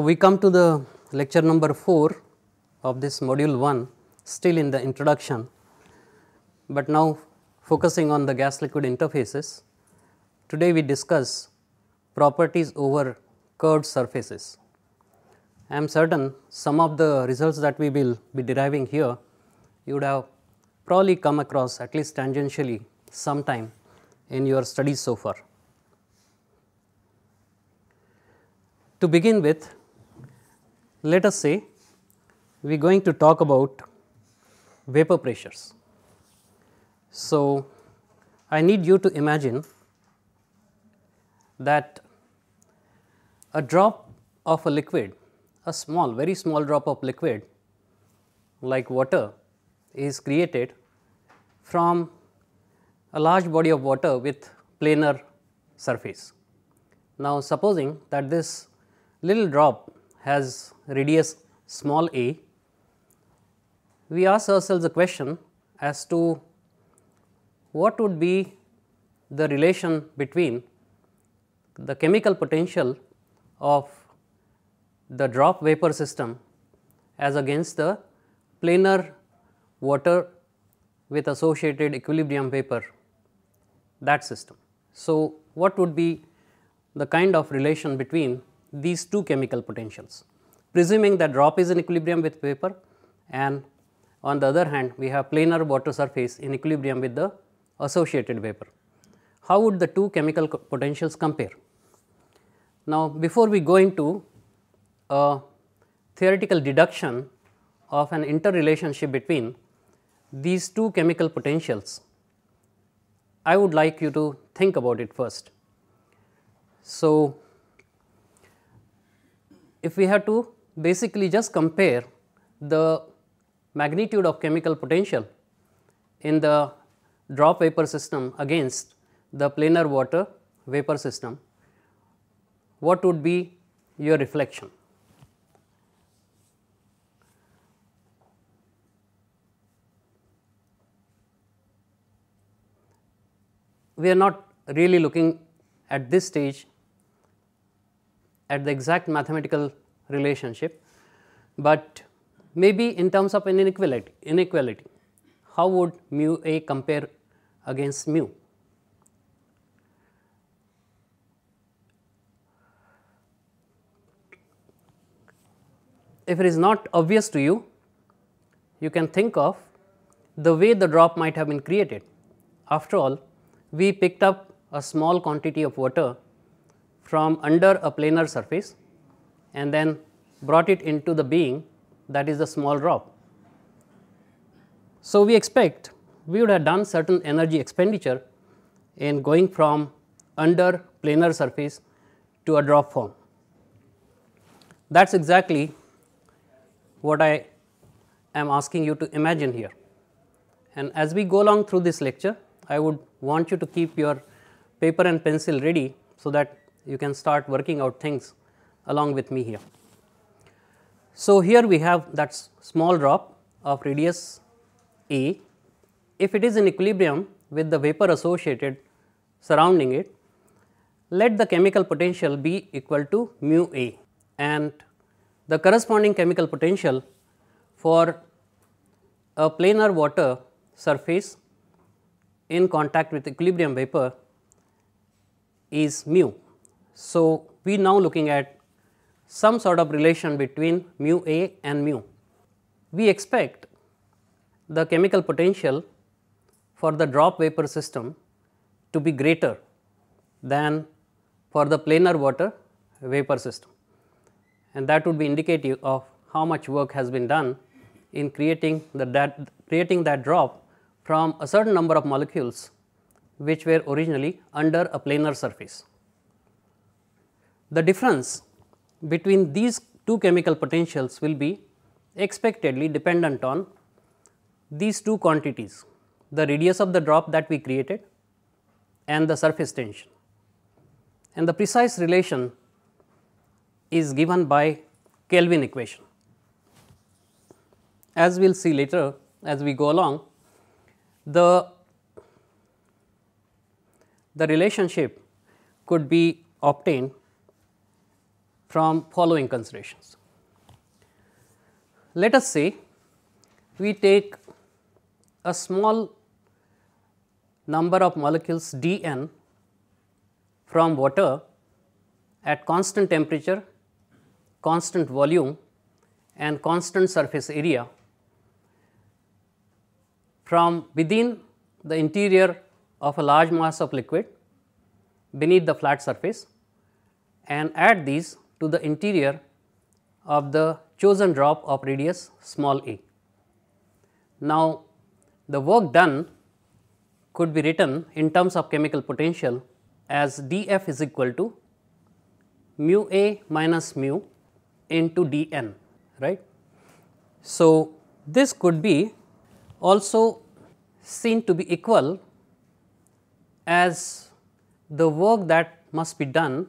So, we come to the lecture number 4 of this module 1 still in the introduction, but now focusing on the gas liquid interfaces. Today we discuss properties over curved surfaces. I am certain some of the results that we will be deriving here you would have probably come across at least tangentially sometime in your studies so far. To begin with, let us say we are going to talk about vapor pressures. So, I need you to imagine that a drop of a liquid, a small very small drop of liquid like water is created from a large body of water with planar surface. Now, supposing that this little drop has radius small a, we ask ourselves a question as to what would be the relation between the chemical potential of the drop vapor system as against the planar water with associated equilibrium vapor that system. So, what would be the kind of relation between these two chemical potentials, presuming that drop is in equilibrium with vapor and on the other hand we have planar water surface in equilibrium with the associated vapor. How would the two chemical co potentials compare? Now, before we go into a theoretical deduction of an interrelationship between these two chemical potentials, I would like you to think about it first. So, if we have to basically just compare the magnitude of chemical potential in the drop vapor system against the planar water vapor system, what would be your reflection? We are not really looking at this stage at the exact mathematical relationship, but maybe in terms of an inequality, inequality how would mu a compare against mu? If it is not obvious to you, you can think of the way the drop might have been created. After all, we picked up a small quantity of water from under a planar surface and then brought it into the being that is the small drop. So, we expect we would have done certain energy expenditure in going from under planar surface to a drop form. That is exactly what I am asking you to imagine here. And as we go along through this lecture, I would want you to keep your paper and pencil ready so that you can start working out things along with me here. So, here we have that small drop of radius A. If it is in equilibrium with the vapor associated surrounding it, let the chemical potential be equal to mu A and the corresponding chemical potential for a planar water surface in contact with equilibrium vapor is mu. So, we now looking at some sort of relation between mu A and mu. We expect the chemical potential for the drop vapor system to be greater than for the planar water vapor system and that would be indicative of how much work has been done in creating the that creating that drop from a certain number of molecules which were originally under a planar surface. The difference between these two chemical potentials will be expectedly dependent on these two quantities, the radius of the drop that we created and the surface tension. And the precise relation is given by Kelvin equation. As we will see later as we go along, the, the relationship could be obtained from following considerations. Let us say we take a small number of molecules d n from water at constant temperature, constant volume and constant surface area from within the interior of a large mass of liquid beneath the flat surface and add these to the interior of the chosen drop of radius small a. Now, the work done could be written in terms of chemical potential as dF is equal to mu a minus mu into dN, right. So, this could be also seen to be equal as the work that must be done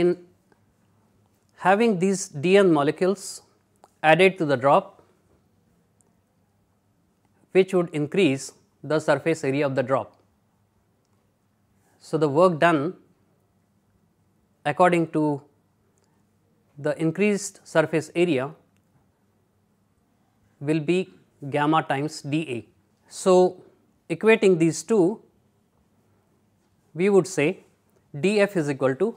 in having these DN molecules added to the drop which would increase the surface area of the drop. So, the work done according to the increased surface area will be gamma times dA. So, equating these two we would say dF is equal to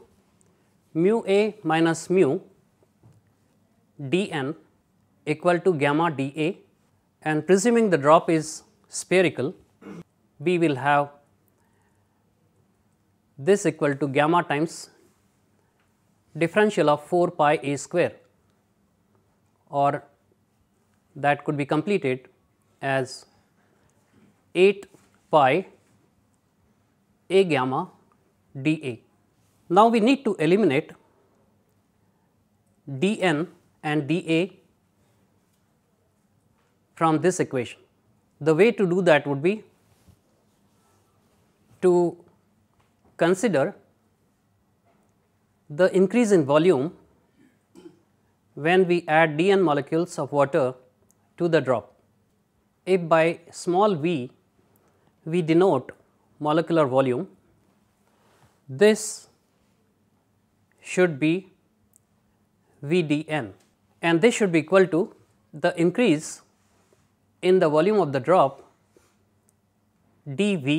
mu a minus mu d n equal to gamma d a and presuming the drop is spherical, we will have this equal to gamma times differential of 4 pi a square or that could be completed as 8 pi a gamma d a. Now, we need to eliminate d n and d a from this equation. The way to do that would be to consider the increase in volume when we add dn molecules of water to the drop. If by small v we denote molecular volume, this should be VDN and this should be equal to the increase in the volume of the drop dV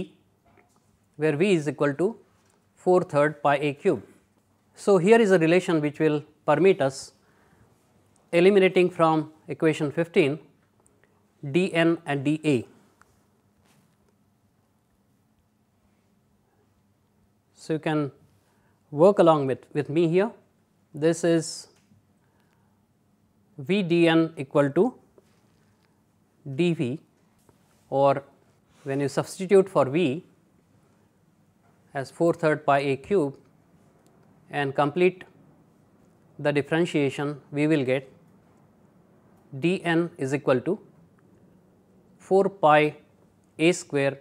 where V is equal to 4 third pi a cube. So, here is a relation which will permit us eliminating from equation 15 dN and dA. So, you can work along with, with me here. This is V d n equal to d v or when you substitute for v as 4 third pi a cube and complete the differentiation we will get d n is equal to 4 pi a square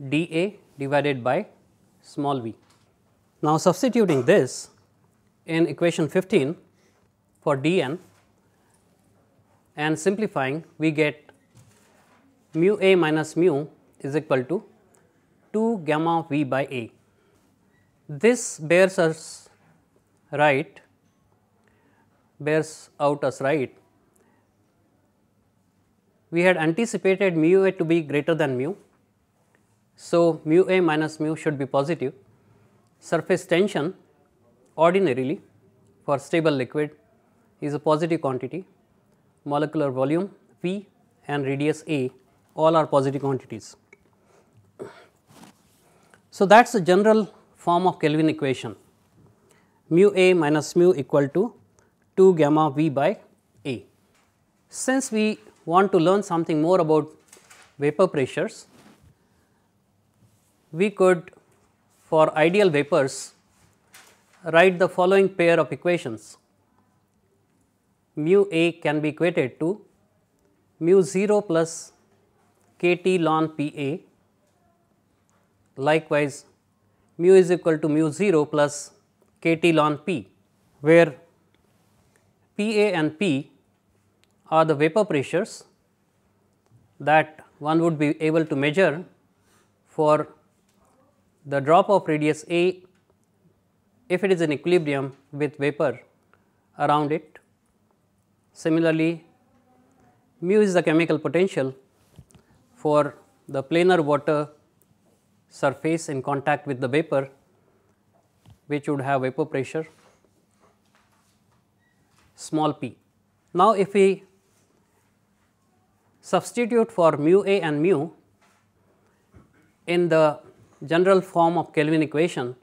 d a divided by small v. Now, substituting this in equation 15 for dn and simplifying we get mu a minus mu is equal to 2 gamma v by a. This bears us right bears out as right. We had anticipated mu a to be greater than mu. So, mu a minus mu should be positive surface tension ordinarily for stable liquid is a positive quantity, molecular volume V and radius A all are positive quantities. So, that is the general form of Kelvin equation mu A minus mu equal to 2 gamma V by A. Since we want to learn something more about vapor pressures, we could for ideal vapors, write the following pair of equations. Mu A can be equated to mu 0 plus k T ln P A. Likewise, mu is equal to mu 0 plus k T ln P, where P A and P are the vapor pressures that one would be able to measure for the drop of radius a if it is in equilibrium with vapor around it. Similarly, mu is the chemical potential for the planar water surface in contact with the vapor which would have vapor pressure small p. Now, if we substitute for mu a and mu in the general form of Kelvin equation,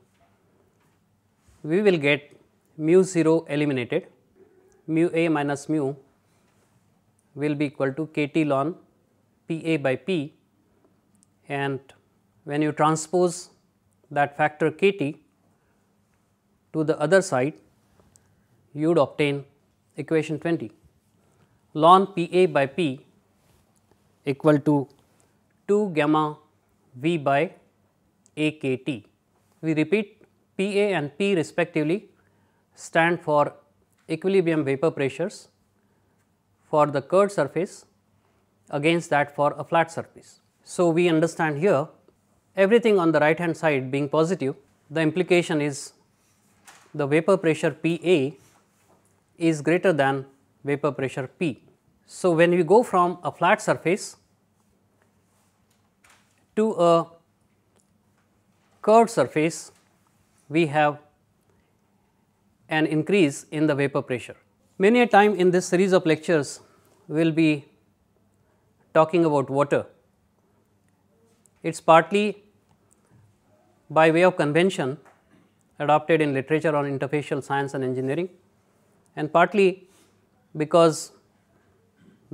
we will get mu 0 eliminated, mu a minus mu will be equal to k t ln p a by p and when you transpose that factor k t to the other side, you would obtain equation 20 ln p a by p equal to 2 gamma v by AKT. We repeat PA and P respectively stand for equilibrium vapor pressures for the curved surface against that for a flat surface. So, we understand here everything on the right hand side being positive, the implication is the vapor pressure P A is greater than vapor pressure P. So, when we go from a flat surface to a curved surface, we have an increase in the vapor pressure. Many a time in this series of lectures, we will be talking about water. It is partly by way of convention adopted in literature on interfacial science and engineering and partly because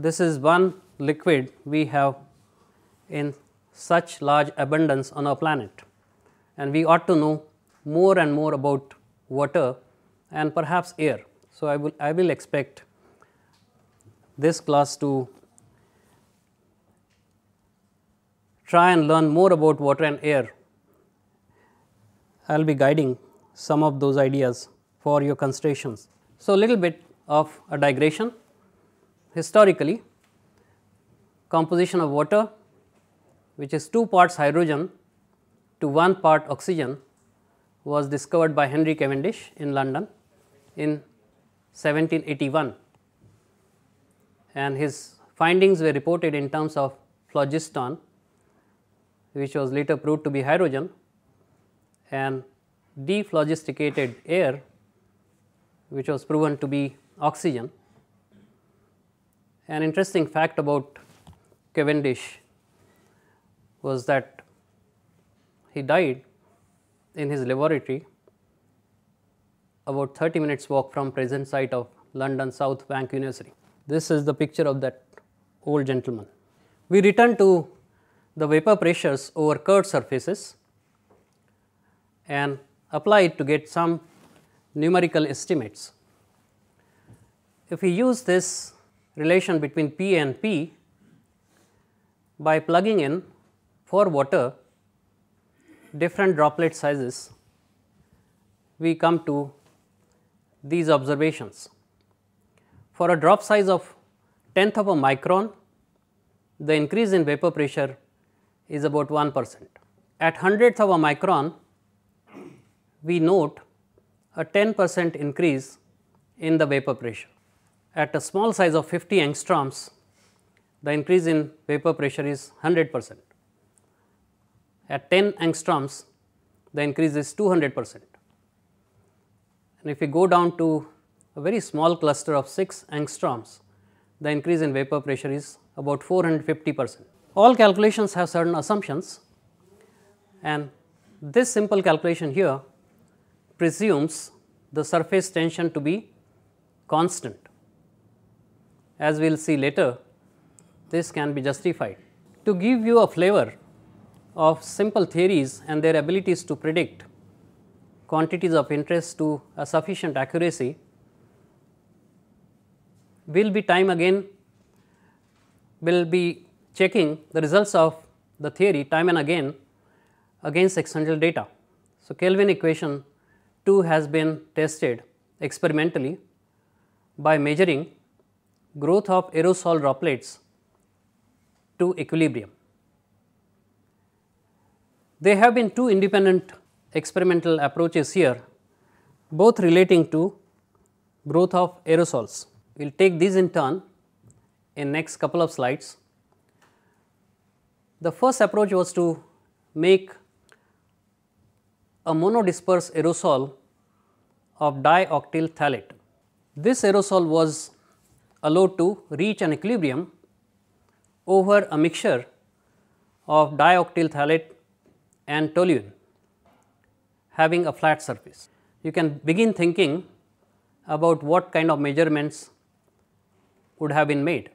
this is one liquid we have in such large abundance on our planet and we ought to know more and more about water and perhaps air. So, I will, I will expect this class to try and learn more about water and air. I will be guiding some of those ideas for your considerations. So, little bit of a digression. Historically, composition of water which is two parts hydrogen to 1 part oxygen was discovered by Henry Cavendish in London in 1781 and his findings were reported in terms of phlogiston which was later proved to be hydrogen and dephlogisticated air which was proven to be oxygen. An interesting fact about Cavendish was that he died in his laboratory about 30 minutes walk from present site of London South Bank University. This is the picture of that old gentleman. We return to the vapor pressures over curved surfaces and apply it to get some numerical estimates. If we use this relation between P and P by plugging in for water different droplet sizes, we come to these observations. For a drop size of tenth of a micron, the increase in vapor pressure is about 1 percent. At hundredth of a micron, we note a 10 percent increase in the vapor pressure. At a small size of 50 angstroms, the increase in vapor pressure is 100 percent. At 10 angstroms, the increase is 200 percent. And if we go down to a very small cluster of 6 angstroms, the increase in vapor pressure is about 450 percent. All calculations have certain assumptions and this simple calculation here presumes the surface tension to be constant. As we will see later, this can be justified. To give you a flavor of simple theories and their abilities to predict quantities of interest to a sufficient accuracy will be time again will be checking the results of the theory time and again against external data. So, Kelvin equation 2 has been tested experimentally by measuring growth of aerosol droplets to equilibrium. There have been two independent experimental approaches here, both relating to growth of aerosols. We will take these in turn in next couple of slides. The first approach was to make a monodisperse aerosol of dioctyl phthalate. This aerosol was allowed to reach an equilibrium over a mixture of dioctyl phthalate and toluene having a flat surface. You can begin thinking about what kind of measurements would have been made.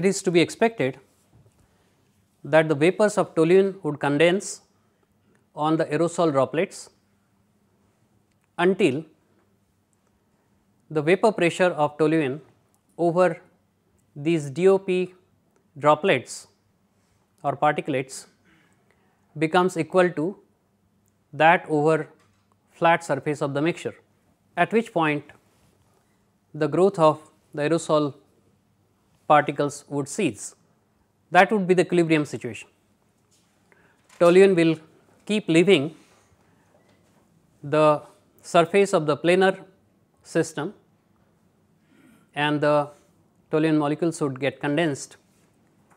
It is to be expected that the vapors of toluene would condense on the aerosol droplets until the vapor pressure of toluene over these DOP droplets or particulates becomes equal to that over flat surface of the mixture, at which point the growth of the aerosol particles would cease. That would be the equilibrium situation. Toluene will keep leaving the surface of the planar system and the toluene molecules would get condensed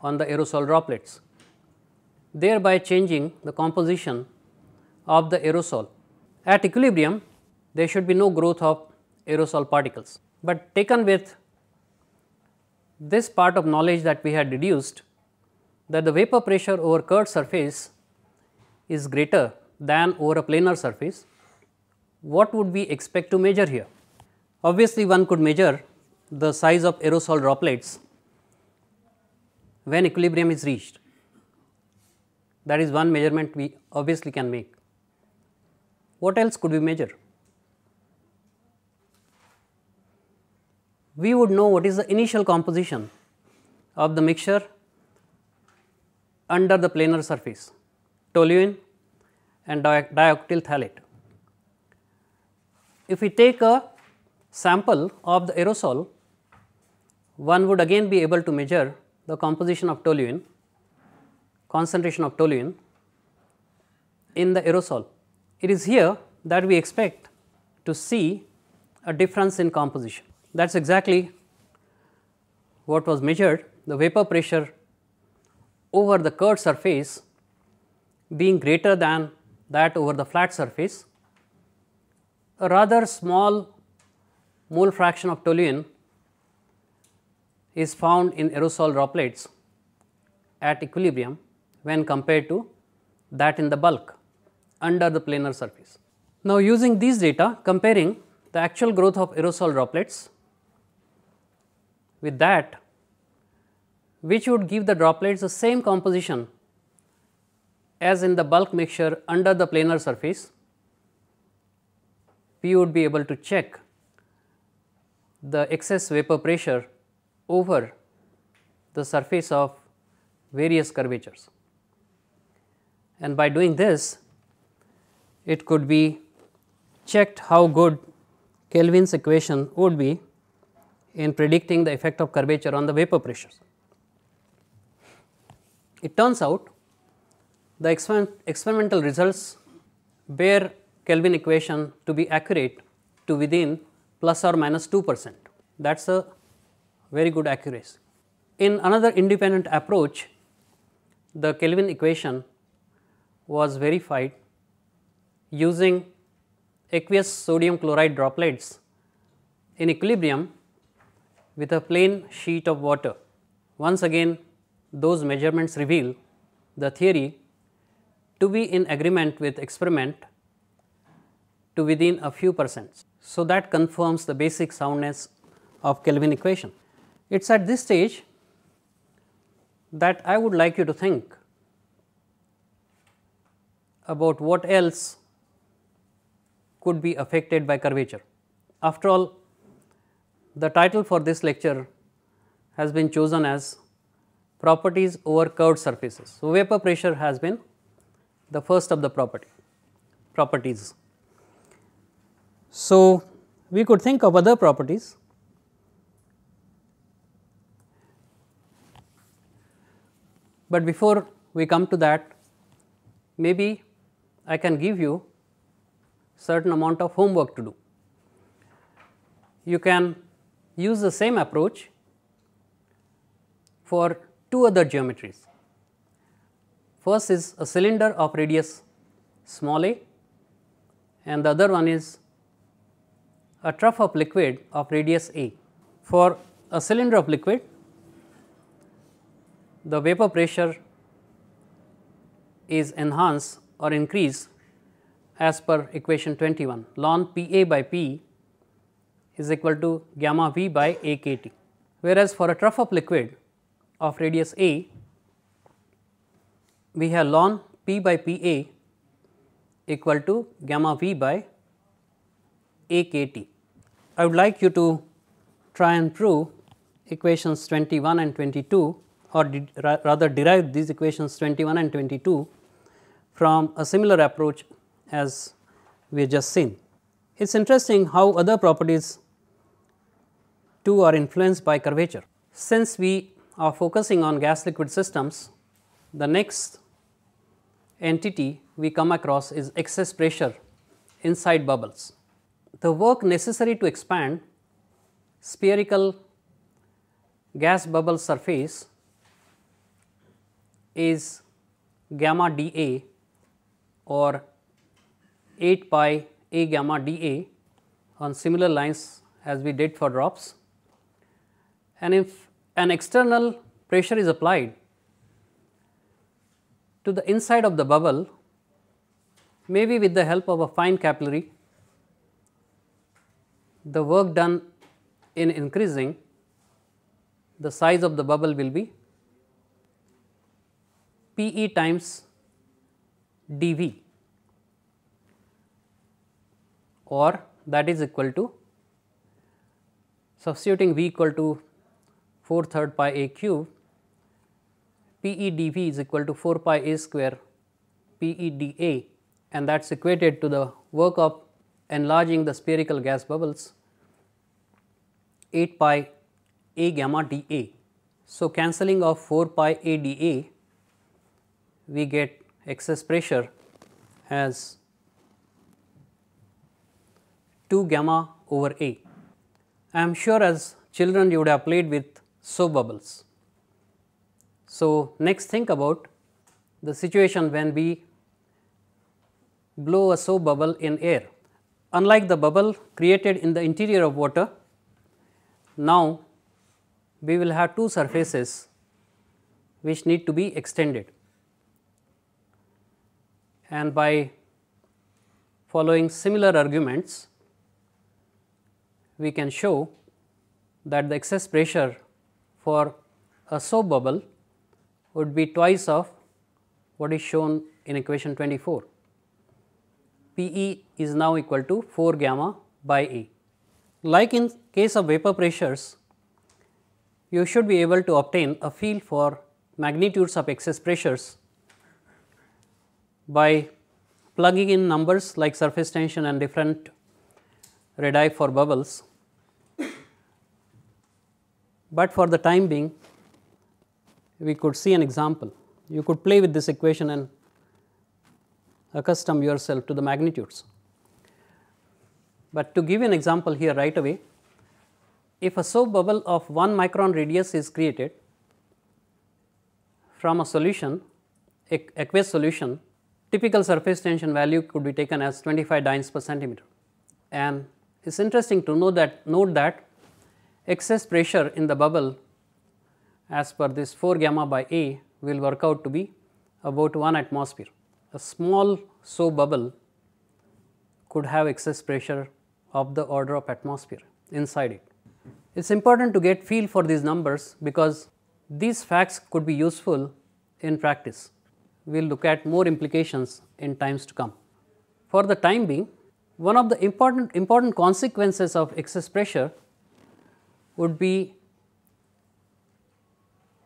on the aerosol droplets thereby changing the composition of the aerosol. At equilibrium, there should be no growth of aerosol particles, but taken with this part of knowledge that we had deduced that the vapor pressure over curved surface is greater than over a planar surface, what would we expect to measure here? Obviously, one could measure the size of aerosol droplets when equilibrium is reached. That is one measurement we obviously can make. What else could we measure? We would know what is the initial composition of the mixture under the planar surface toluene and dioctyl phthalate. If we take a sample of the aerosol, one would again be able to measure the composition of toluene concentration of toluene in the aerosol. It is here that we expect to see a difference in composition. That is exactly what was measured the vapor pressure over the curved surface being greater than that over the flat surface. A rather small mole fraction of toluene is found in aerosol droplets at equilibrium when compared to that in the bulk under the planar surface. Now, using these data comparing the actual growth of aerosol droplets with that which would give the droplets the same composition as in the bulk mixture under the planar surface, we would be able to check the excess vapor pressure over the surface of various curvatures and by doing this it could be checked how good Kelvin's equation would be in predicting the effect of curvature on the vapor pressures. It turns out the experimental results bear Kelvin equation to be accurate to within plus or minus 2 percent. That is a very good accuracy. In another independent approach, the Kelvin equation was verified using aqueous sodium chloride droplets in equilibrium with a plain sheet of water. Once again those measurements reveal the theory to be in agreement with experiment to within a few percents. So, that confirms the basic soundness of Kelvin equation. It is at this stage that I would like you to think about what else could be affected by curvature. After all, the title for this lecture has been chosen as properties over curved surfaces. So, vapor pressure has been the first of the property properties. So, we could think of other properties. But before we come to that, maybe I can give you certain amount of homework to do. You can use the same approach for two other geometries. First is a cylinder of radius small a and the other one is a trough of liquid of radius a. For a cylinder of liquid, the vapor pressure is enhanced or increase as per equation 21 ln P A by P is equal to gamma V by A K T. Whereas, for a trough of liquid of radius A, we have ln P by P A equal to gamma V by A K T. I would like you to try and prove equations 21 and 22 or rather derive these equations 21 and 22 from a similar approach as we have just seen. It is interesting how other properties too are influenced by curvature. Since we are focusing on gas liquid systems, the next entity we come across is excess pressure inside bubbles. The work necessary to expand spherical gas bubble surface is gamma dA or 8 pi a gamma d a on similar lines as we did for drops. And if an external pressure is applied to the inside of the bubble, maybe with the help of a fine capillary, the work done in increasing the size of the bubble will be P e times dV or that is equal to substituting V equal to 4 third pi a cube P e d V is equal to 4 pi a square P e d a and that is equated to the work of enlarging the spherical gas bubbles 8 pi a gamma d a. So, cancelling of 4 pi a d a we get excess pressure as 2 gamma over A. I am sure as children you would have played with soap bubbles. So, next think about the situation when we blow a soap bubble in air. Unlike the bubble created in the interior of water, now we will have two surfaces which need to be extended and by following similar arguments, we can show that the excess pressure for a soap bubble would be twice of what is shown in equation 24. P e is now equal to 4 gamma by E. Like in case of vapor pressures, you should be able to obtain a feel for magnitudes of excess pressures by plugging in numbers like surface tension and different radii for bubbles. But for the time being, we could see an example. You could play with this equation and accustom yourself to the magnitudes. But to give an example here right away, if a soap bubble of 1 micron radius is created from a solution, aqueous solution Typical surface tension value could be taken as 25 dynes per centimeter and it is interesting to know that note that excess pressure in the bubble as per this 4 gamma by A will work out to be about 1 atmosphere. A small soap bubble could have excess pressure of the order of atmosphere inside it. It is important to get feel for these numbers because these facts could be useful in practice we will look at more implications in times to come. For the time being, one of the important, important consequences of excess pressure would be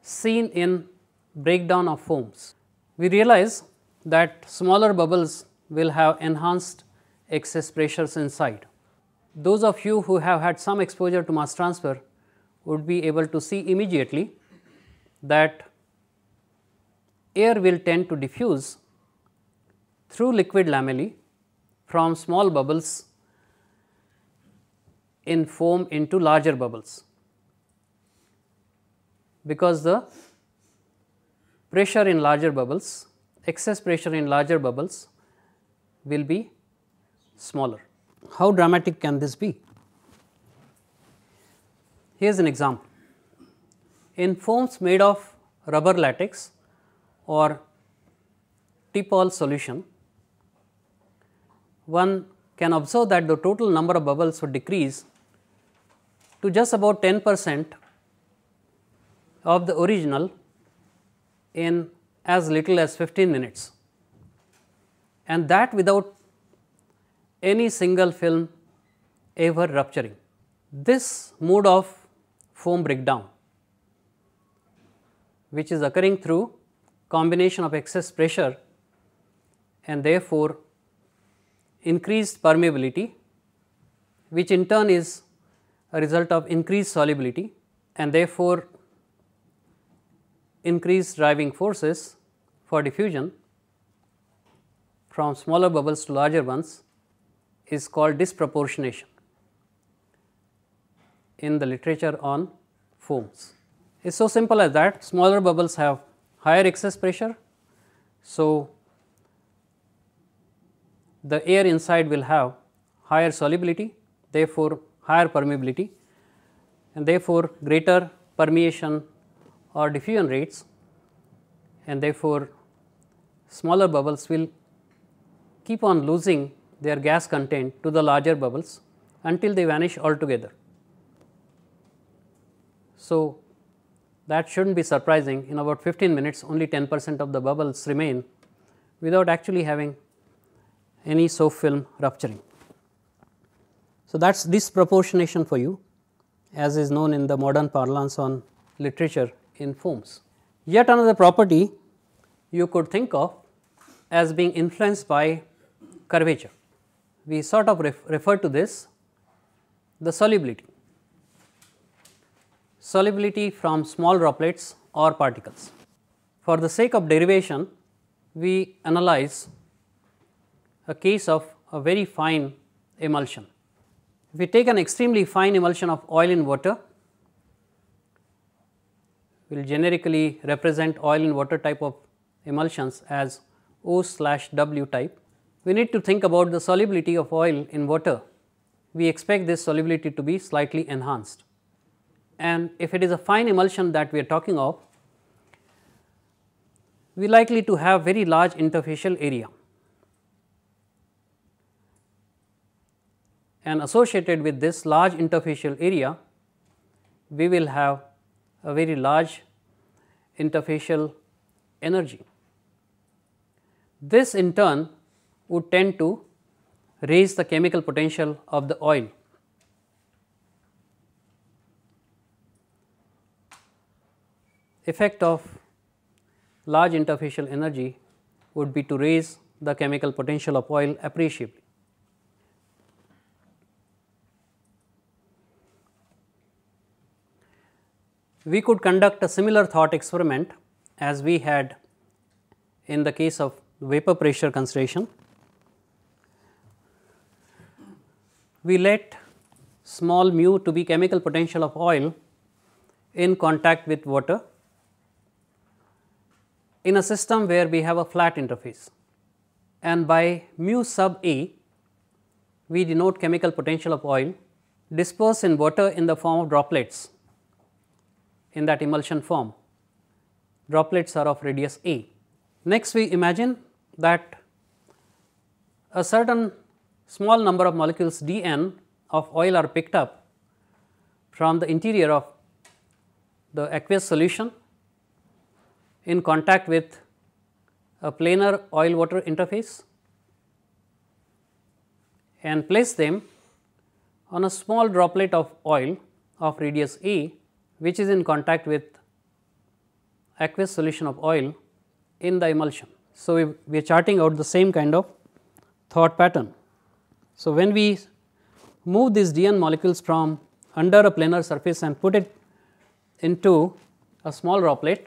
seen in breakdown of foams. We realize that smaller bubbles will have enhanced excess pressures inside. Those of you who have had some exposure to mass transfer would be able to see immediately that air will tend to diffuse through liquid lamellae from small bubbles in foam into larger bubbles, because the pressure in larger bubbles, excess pressure in larger bubbles will be smaller. How dramatic can this be? Here is an example. In foams made of rubber latex, or T-Paul solution, one can observe that the total number of bubbles would decrease to just about 10 percent of the original in as little as 15 minutes and that without any single film ever rupturing. This mode of foam breakdown which is occurring through combination of excess pressure and therefore, increased permeability which in turn is a result of increased solubility and therefore, increased driving forces for diffusion from smaller bubbles to larger ones is called disproportionation in the literature on foams. It is so simple as that smaller bubbles have higher excess pressure. So, the air inside will have higher solubility therefore, higher permeability and therefore, greater permeation or diffusion rates and therefore, smaller bubbles will keep on losing their gas content to the larger bubbles until they vanish altogether. So, that should not be surprising in about 15 minutes only 10 percent of the bubbles remain without actually having any soap film rupturing. So, that is disproportionation for you as is known in the modern parlance on literature in foams. Yet another property you could think of as being influenced by curvature. We sort of ref refer to this the solubility solubility from small droplets or particles. For the sake of derivation, we analyze a case of a very fine emulsion. If we take an extremely fine emulsion of oil in water, we will generically represent oil in water type of emulsions as O slash W type. We need to think about the solubility of oil in water. We expect this solubility to be slightly enhanced and if it is a fine emulsion that we are talking of, we are likely to have very large interfacial area. And associated with this large interfacial area, we will have a very large interfacial energy. This in turn would tend to raise the chemical potential of the oil. effect of large interfacial energy would be to raise the chemical potential of oil appreciably. We could conduct a similar thought experiment as we had in the case of vapor pressure concentration. We let small mu to be chemical potential of oil in contact with water in a system where we have a flat interface and by mu sub E we denote chemical potential of oil dispersed in water in the form of droplets in that emulsion form. Droplets are of radius A. Next we imagine that a certain small number of molecules dN of oil are picked up from the interior of the aqueous solution in contact with a planar oil water interface and place them on a small droplet of oil of radius A which is in contact with aqueous solution of oil in the emulsion. So, we, we are charting out the same kind of thought pattern. So, when we move these DN molecules from under a planar surface and put it into a small droplet,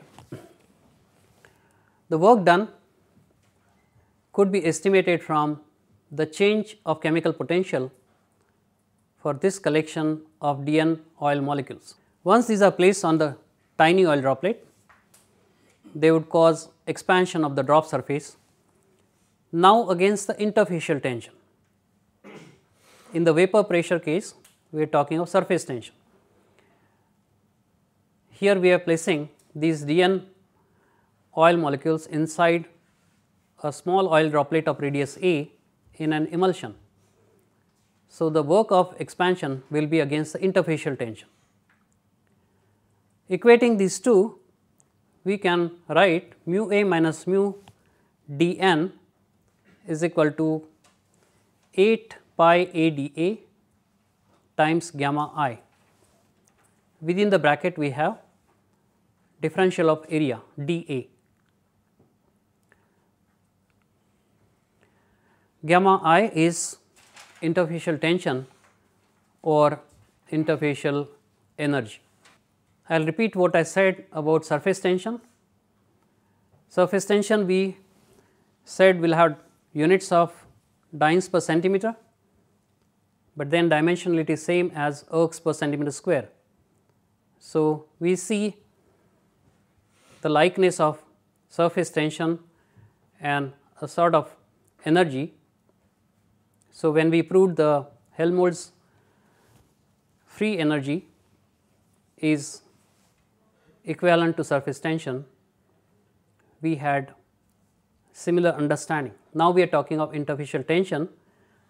the work done could be estimated from the change of chemical potential for this collection of DN oil molecules. Once these are placed on the tiny oil droplet, they would cause expansion of the drop surface. Now, against the interfacial tension. In the vapor pressure case, we are talking of surface tension. Here we are placing these dn oil molecules inside a small oil droplet of radius a in an emulsion. So, the work of expansion will be against the interfacial tension. Equating these two, we can write mu a minus mu d n is equal to 8 pi a d a times gamma i. Within the bracket, we have differential of area d a. gamma i is interfacial tension or interfacial energy. I will repeat what I said about surface tension. Surface tension we said will have units of dynes per centimeter, but then dimensionally it is same as ergs per centimeter square. So, we see the likeness of surface tension and a sort of energy so, when we proved the Helmholtz free energy is equivalent to surface tension, we had similar understanding. Now, we are talking of interfacial tension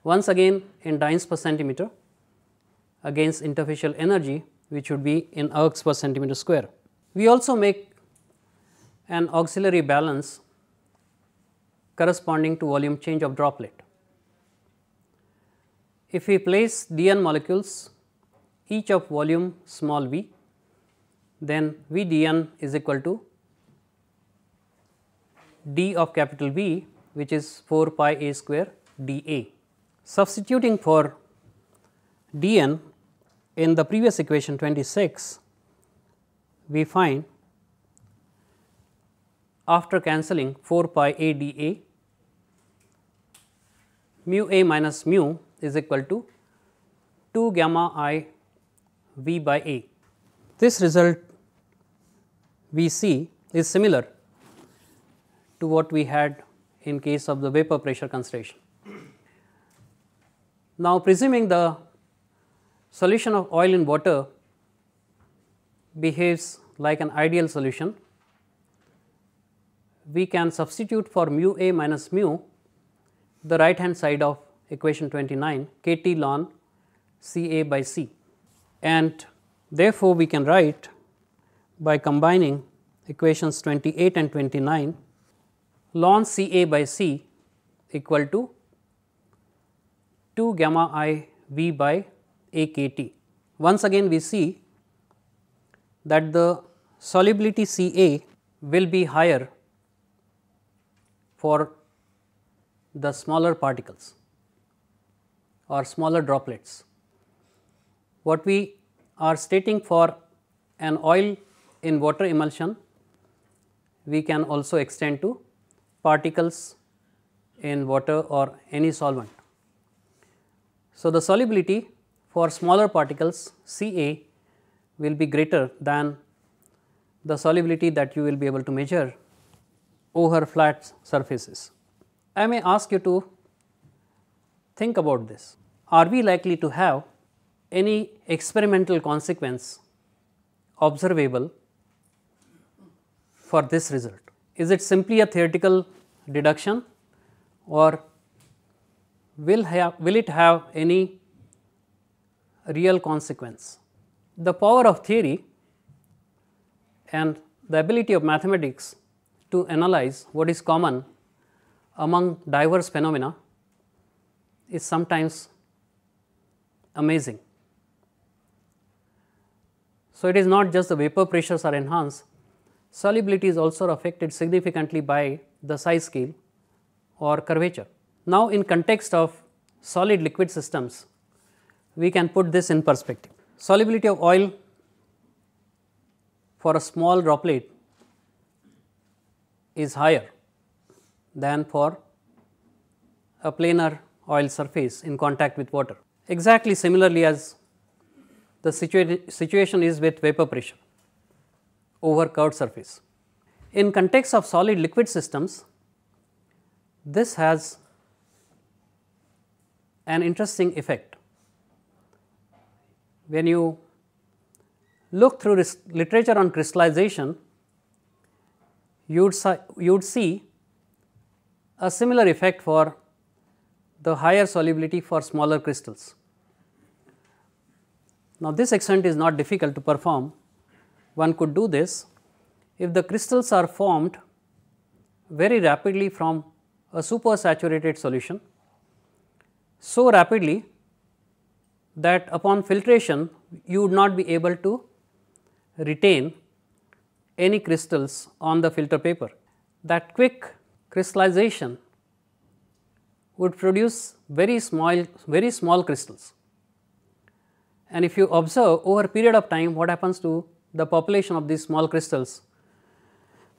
once again in dynes per centimeter against interfacial energy which would be in ergs per centimeter square. We also make an auxiliary balance corresponding to volume change of droplet. If we place dn molecules each of volume small v, then v dn is equal to d of capital V which is 4 pi a square dA. Substituting for dn in the previous equation 26, we find after cancelling 4 pi a dA mu a minus mu is equal to 2 gamma i v by a. This result we see is similar to what we had in case of the vapor pressure concentration. Now, presuming the solution of oil in water behaves like an ideal solution, we can substitute for mu a minus mu the right hand side of equation 29 kt ln Ca by C and therefore, we can write by combining equations 28 and 29 ln Ca by C equal to 2 gamma i v by a k t. Once again we see that the solubility C A will be higher for the smaller particles or smaller droplets. What we are stating for an oil in water emulsion, we can also extend to particles in water or any solvent. So, the solubility for smaller particles C A will be greater than the solubility that you will be able to measure over flat surfaces. I may ask you to Think about this. Are we likely to have any experimental consequence observable for this result? Is it simply a theoretical deduction or will, have, will it have any real consequence? The power of theory and the ability of mathematics to analyze what is common among diverse phenomena is sometimes amazing. So, it is not just the vapor pressures are enhanced, solubility is also affected significantly by the size scale or curvature. Now, in context of solid liquid systems, we can put this in perspective. Solubility of oil for a small droplet is higher than for a planar oil surface in contact with water. Exactly similarly as the situa situation is with vapor pressure over curved surface. In context of solid liquid systems, this has an interesting effect. When you look through this literature on crystallization, you would, you would see a similar effect for the higher solubility for smaller crystals. Now, this extent is not difficult to perform. One could do this if the crystals are formed very rapidly from a supersaturated solution, so rapidly that upon filtration you would not be able to retain any crystals on the filter paper. That quick crystallization would produce very small, very small crystals. And if you observe over a period of time what happens to the population of these small crystals,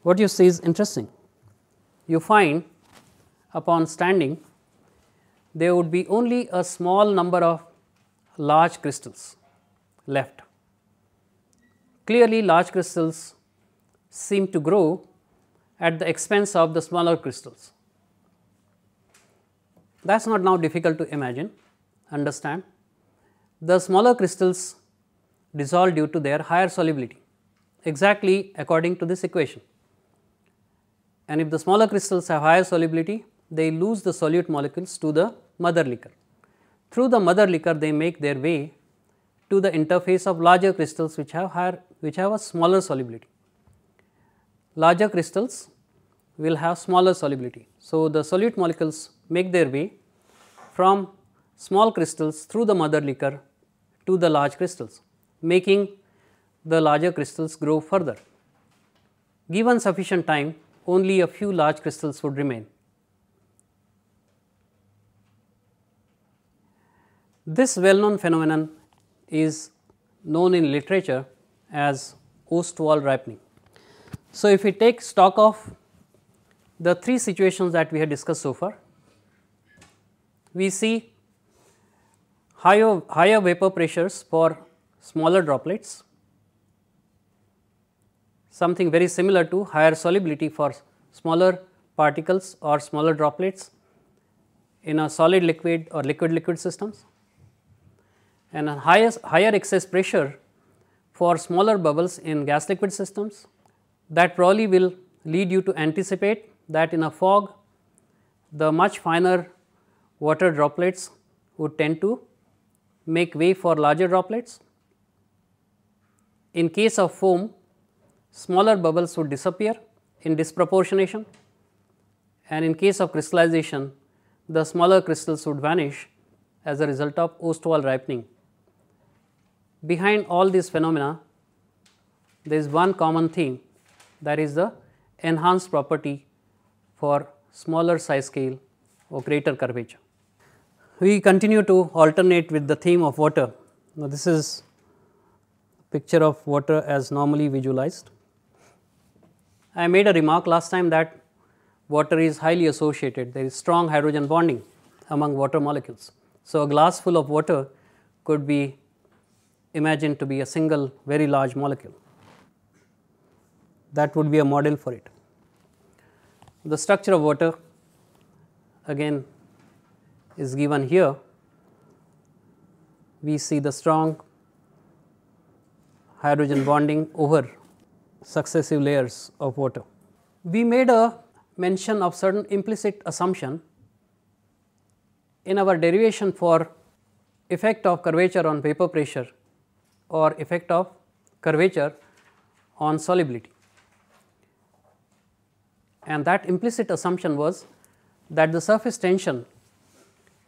what you see is interesting. You find upon standing there would be only a small number of large crystals left. Clearly large crystals seem to grow at the expense of the smaller crystals. That is not now difficult to imagine, understand. The smaller crystals dissolve due to their higher solubility exactly according to this equation. And if the smaller crystals have higher solubility, they lose the solute molecules to the mother liquor. Through the mother liquor, they make their way to the interface of larger crystals which have higher, which have a smaller solubility. Larger crystals will have smaller solubility. So, the solute molecules make their way from small crystals through the mother liquor to the large crystals, making the larger crystals grow further. Given sufficient time, only a few large crystals would remain. This well known phenomenon is known in literature as Ostwald ripening. So, if we take stock of the three situations that we have discussed so far. We see higher, higher vapor pressures for smaller droplets, something very similar to higher solubility for smaller particles or smaller droplets in a solid liquid or liquid liquid systems and a higher higher excess pressure for smaller bubbles in gas liquid systems that probably will lead you to anticipate that in a fog the much finer water droplets would tend to make way for larger droplets. In case of foam, smaller bubbles would disappear in disproportionation and in case of crystallization, the smaller crystals would vanish as a result of Ostwald ripening. Behind all these phenomena, there is one common theme that is the enhanced property for smaller size scale or greater curvature. We continue to alternate with the theme of water. Now, this is picture of water as normally visualized. I made a remark last time that water is highly associated, there is strong hydrogen bonding among water molecules. So, a glass full of water could be imagined to be a single very large molecule. That would be a model for it. The structure of water again is given here. We see the strong hydrogen bonding over successive layers of water. We made a mention of certain implicit assumption in our derivation for effect of curvature on vapor pressure or effect of curvature on solubility and that implicit assumption was that the surface tension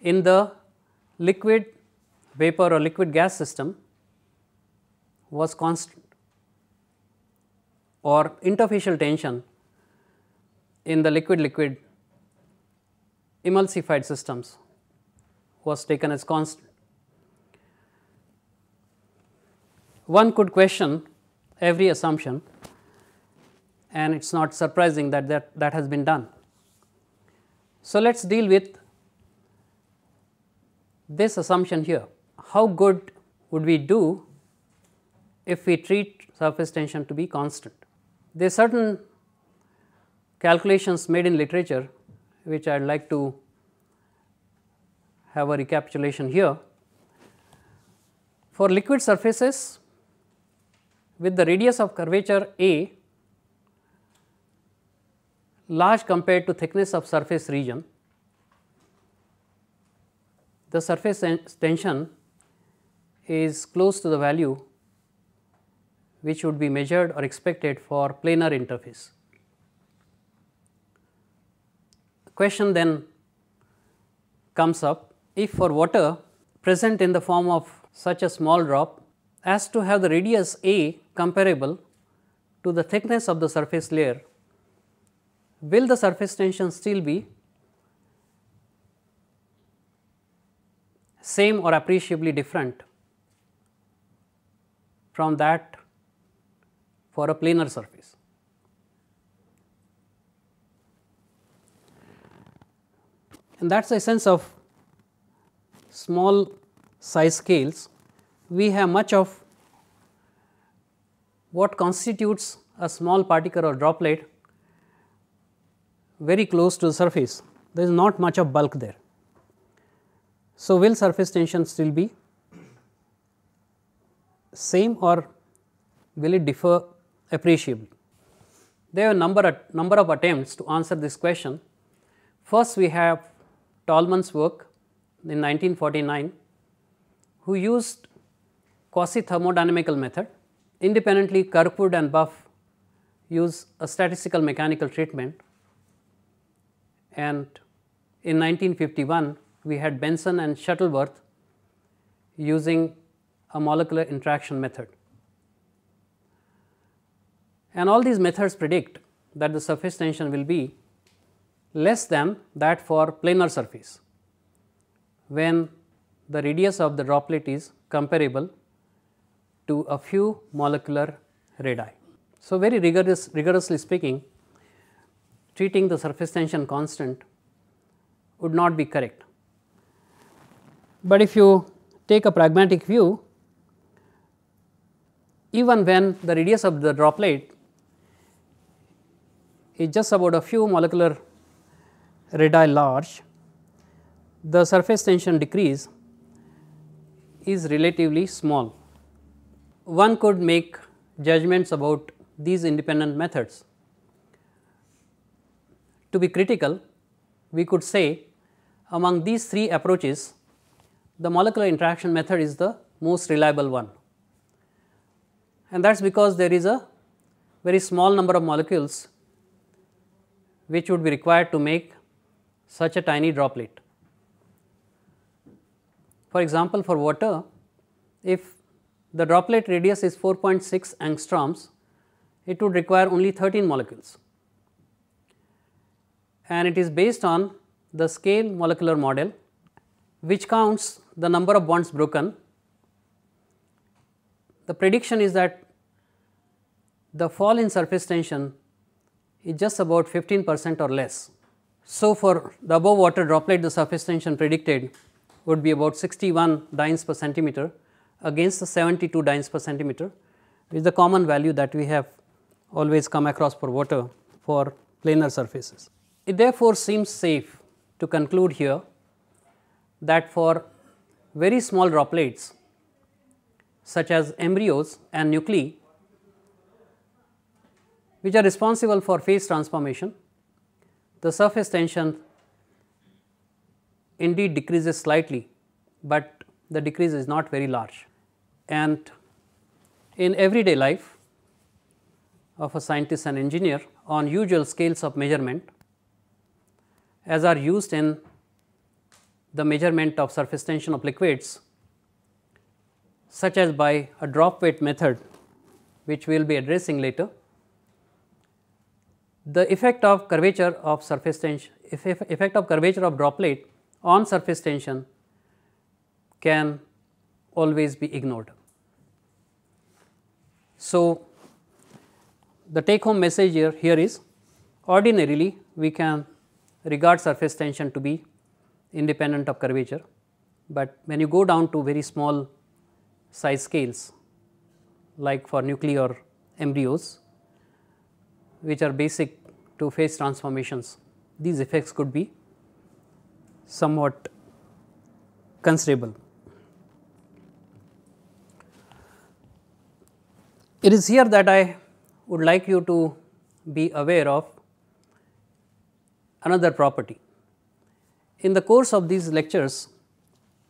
in the liquid vapor or liquid gas system was constant or interfacial tension in the liquid liquid emulsified systems was taken as constant. One could question every assumption and it is not surprising that, that that has been done. So, let us deal with this assumption here. How good would we do if we treat surface tension to be constant? There are certain calculations made in literature which I would like to have a recapitulation here. For liquid surfaces with the radius of curvature a large compared to thickness of surface region, the surface tension is close to the value which would be measured or expected for planar interface. Question then comes up if for water present in the form of such a small drop as to have the radius a comparable to the thickness of the surface layer will the surface tension still be same or appreciably different from that for a planar surface. And that is the sense of small size scales, we have much of what constitutes a small particle or droplet very close to the surface, there is not much of bulk there. So, will surface tension still be same or will it differ appreciably? There are number number of attempts to answer this question. First, we have Tallman's work in 1949, who used quasi thermodynamical method. Independently, Kirkwood and Buff use a statistical mechanical treatment and in 1951 we had Benson and Shuttleworth using a molecular interaction method. And all these methods predict that the surface tension will be less than that for planar surface when the radius of the droplet is comparable to a few molecular radii. So, very rigorous, rigorously speaking treating the surface tension constant would not be correct. But if you take a pragmatic view, even when the radius of the droplet is just about a few molecular radii large, the surface tension decrease is relatively small. One could make judgments about these independent methods. To be critical, we could say among these three approaches, the molecular interaction method is the most reliable one. And that is because there is a very small number of molecules which would be required to make such a tiny droplet. For example, for water, if the droplet radius is 4.6 angstroms, it would require only 13 molecules and it is based on the scale molecular model which counts the number of bonds broken. The prediction is that the fall in surface tension is just about 15 percent or less. So, for the above water droplet the surface tension predicted would be about 61 dynes per centimeter against the 72 dynes per centimeter which is the common value that we have always come across for water for planar surfaces. It therefore seems safe to conclude here that for very small droplets such as embryos and nuclei which are responsible for phase transformation, the surface tension indeed decreases slightly, but the decrease is not very large. And in everyday life of a scientist and engineer on usual scales of measurement, as are used in the measurement of surface tension of liquids such as by a drop weight method which we will be addressing later. The effect of curvature of surface tension effect of curvature of droplet on surface tension can always be ignored. So, the take home message here, here is ordinarily we can regard surface tension to be independent of curvature, but when you go down to very small size scales like for nuclear embryos which are basic to phase transformations, these effects could be somewhat considerable. It is here that I would like you to be aware of another property. In the course of these lectures,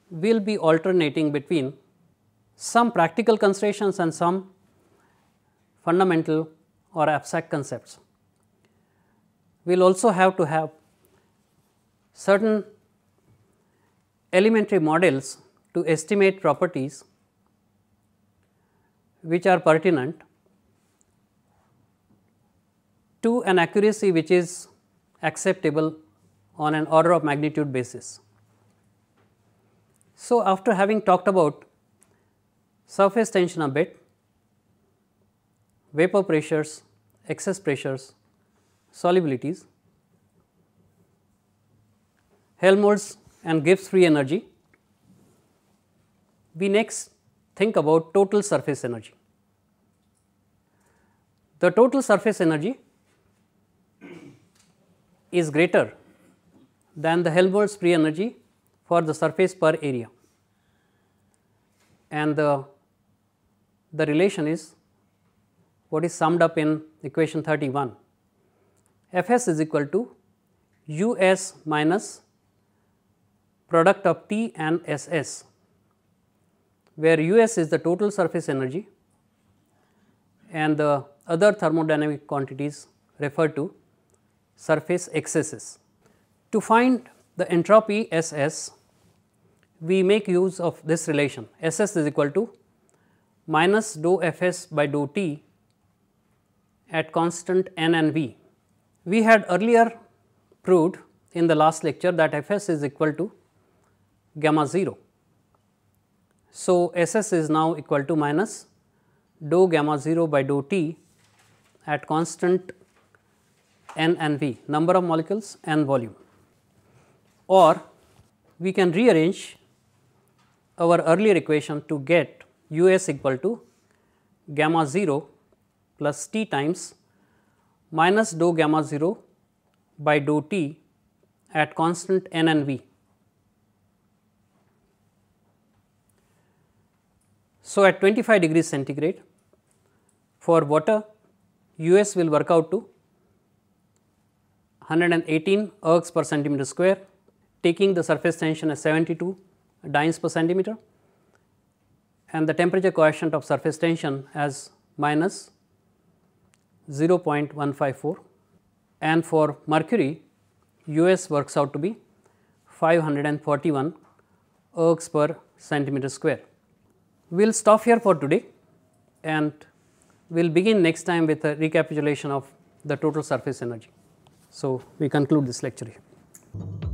we will be alternating between some practical considerations and some fundamental or abstract concepts. We will also have to have certain elementary models to estimate properties which are pertinent to an accuracy which is acceptable on an order of magnitude basis. So, after having talked about surface tension a bit, vapor pressures, excess pressures, solubilities, Helmholtz and Gibbs free energy, we next think about total surface energy. The total surface energy is greater than the Helmholtz free energy for the surface per area and the, the relation is what is summed up in equation 31. F s is equal to u s minus product of T and S s where u s is the total surface energy and the other thermodynamic quantities referred to surface excesses. To find the entropy SS, we make use of this relation SS is equal to minus dou Fs by dou T at constant n and v. We had earlier proved in the last lecture that Fs is equal to gamma 0. So, Ss is now equal to minus dou gamma 0 by dou t at constant n and v number of molecules and volume or we can rearrange our earlier equation to get u s equal to gamma 0 plus t times minus dou gamma 0 by dou t at constant n and v. So, at 25 degrees centigrade for water u s will work out to 118 ergs per centimeter square, taking the surface tension as 72 dynes per centimeter and the temperature coefficient of surface tension as minus 0.154 and for mercury US works out to be 541 ergs per centimeter square. We will stop here for today and we will begin next time with a recapitulation of the total surface energy. So we conclude this lecture here.